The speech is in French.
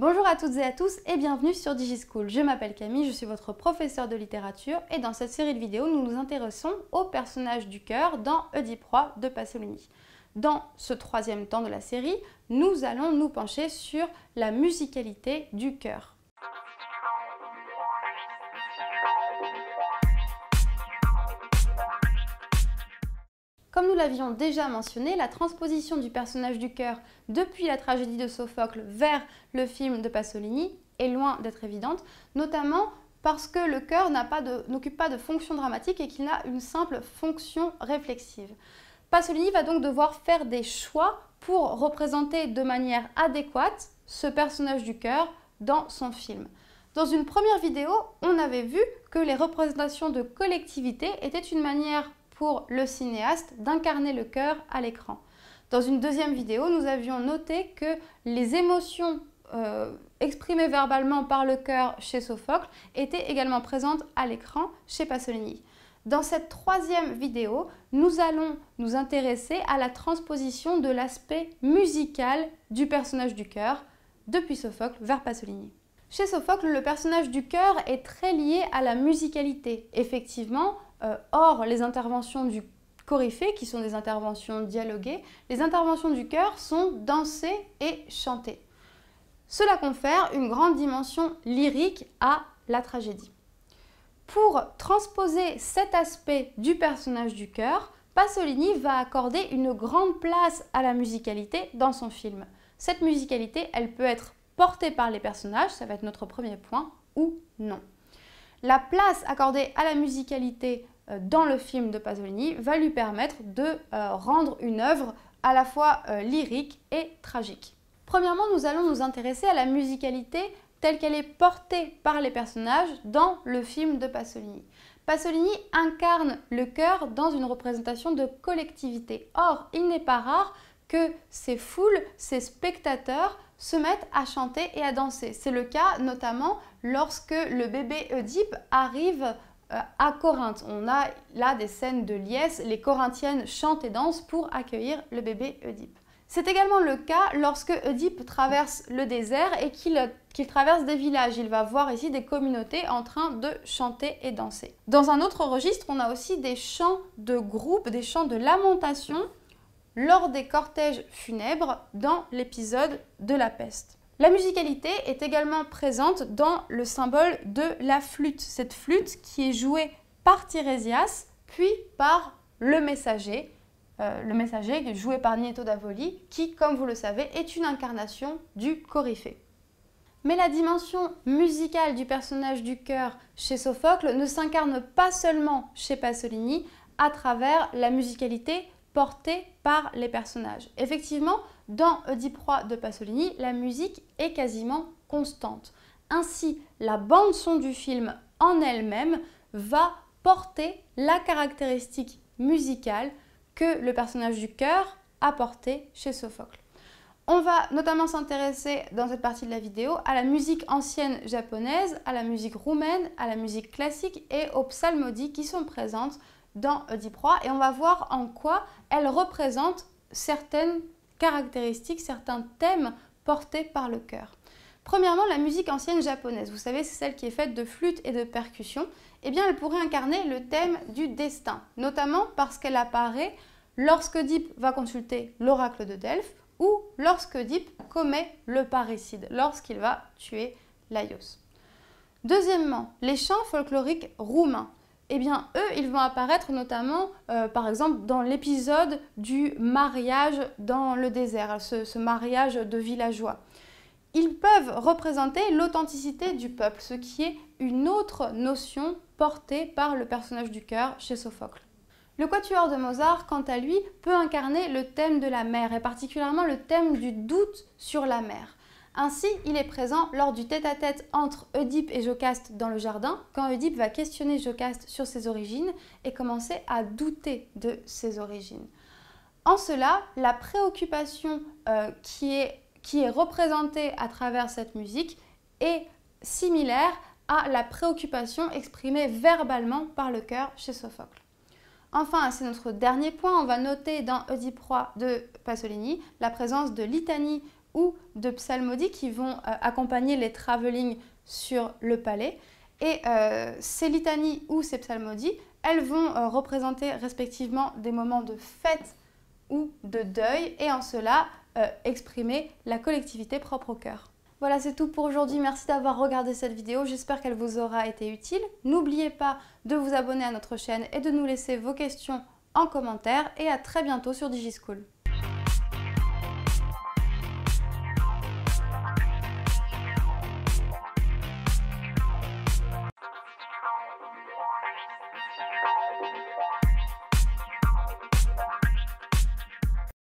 Bonjour à toutes et à tous et bienvenue sur DigiSchool. Je m'appelle Camille, je suis votre professeur de littérature et dans cette série de vidéos, nous nous intéressons aux personnages du cœur dans Oedipe Roy de Pasolini. Dans ce troisième temps de la série, nous allons nous pencher sur la musicalité du cœur. Comme nous l'avions déjà mentionné, la transposition du personnage du cœur depuis la tragédie de Sophocle vers le film de Pasolini est loin d'être évidente, notamment parce que le cœur n'occupe pas de fonction dramatique et qu'il n'a une simple fonction réflexive. Pasolini va donc devoir faire des choix pour représenter de manière adéquate ce personnage du cœur dans son film. Dans une première vidéo, on avait vu que les représentations de collectivité étaient une manière pour le cinéaste d'incarner le cœur à l'écran. Dans une deuxième vidéo, nous avions noté que les émotions euh, exprimées verbalement par le cœur chez Sophocle étaient également présentes à l'écran chez Pasolini. Dans cette troisième vidéo, nous allons nous intéresser à la transposition de l'aspect musical du personnage du cœur depuis Sophocle vers Pasolini. Chez Sophocle, le personnage du cœur est très lié à la musicalité. Effectivement, euh, or, les interventions du coryphée, qui sont des interventions dialoguées, les interventions du chœur sont dansées et chantées. Cela confère une grande dimension lyrique à la tragédie. Pour transposer cet aspect du personnage du chœur, Pasolini va accorder une grande place à la musicalité dans son film. Cette musicalité, elle peut être portée par les personnages, ça va être notre premier point, ou non la place accordée à la musicalité euh, dans le film de Pasolini va lui permettre de euh, rendre une œuvre à la fois euh, lyrique et tragique. Premièrement, nous allons nous intéresser à la musicalité telle qu'elle est portée par les personnages dans le film de Pasolini. Pasolini incarne le cœur dans une représentation de collectivité. Or, il n'est pas rare que ces foules, ces spectateurs se mettent à chanter et à danser. C'est le cas notamment lorsque le bébé Oedipe arrive euh, à Corinthe. On a là des scènes de liesse, les Corinthiennes chantent et dansent pour accueillir le bébé Oedipe. C'est également le cas lorsque Oedipe traverse le désert et qu'il traverse des villages. Il va voir ici des communautés en train de chanter et danser. Dans un autre registre, on a aussi des chants de groupe, des chants de lamentation lors des cortèges funèbres dans l'épisode de la peste. La musicalité est également présente dans le symbole de la flûte, cette flûte qui est jouée par Tirésias, puis par le messager, euh, le messager joué par Nieto d'Avoli, qui, comme vous le savez, est une incarnation du Coryphée. Mais la dimension musicale du personnage du cœur chez Sophocle ne s'incarne pas seulement chez Pasolini à travers la musicalité portée par les personnages. Effectivement, dans Oedipe Roy de Pasolini, la musique est quasiment constante. Ainsi, la bande-son du film en elle-même va porter la caractéristique musicale que le personnage du cœur a portée chez Sophocle. On va notamment s'intéresser dans cette partie de la vidéo à la musique ancienne japonaise, à la musique roumaine, à la musique classique et aux psalmodies qui sont présentes dans Oediproie et on va voir en quoi elle représente certaines caractéristiques, certains thèmes portés par le cœur. Premièrement, la musique ancienne japonaise, vous savez, c'est celle qui est faite de flûte et de percussion, eh bien elle pourrait incarner le thème du destin, notamment parce qu'elle apparaît lorsque Deep va consulter l'oracle de Delphes ou lorsque Deep commet le parricide, lorsqu'il va tuer Laios. Deuxièmement, les chants folkloriques roumains eh bien eux, ils vont apparaître notamment, euh, par exemple, dans l'épisode du mariage dans le désert, ce, ce, mariage de villageois. Ils peuvent représenter l'authenticité du peuple, ce qui est une autre notion portée par le personnage du cœur chez Sophocle. Le quatuor de Mozart, quant à lui, peut incarner le thème de la mer, et particulièrement le thème du doute sur la mer. Ainsi, il est présent lors du tête-à-tête entre Oedipe et Jocaste dans le jardin, quand Oedipe va questionner Jocaste sur ses origines et commencer à douter de ses origines. En cela, la préoccupation euh, qui, est, représentée à travers cette musique est similaire à la préoccupation exprimée verbalement par le cœur chez Sophocle. Enfin, c'est notre dernier point, on va noter dans Oedipe Roi de Pasolini la présence de l'Itanie ou de psalmodies qui vont euh, accompagner les travelling sur le palais. Et euh, ces litanies ou ces psalmodies, elles vont euh, représenter respectivement des moments de fête ou de deuil et en cela exprimer la collectivité propre au cœur. Voilà, c'est tout pour aujourd'hui. Merci d'avoir regardé cette vidéo. J'espère qu'elle vous aura été utile. N'oubliez pas de vous abonner à notre chaîne et de nous laisser vos questions en commentaire. Et à très bientôt sur DigiSchool.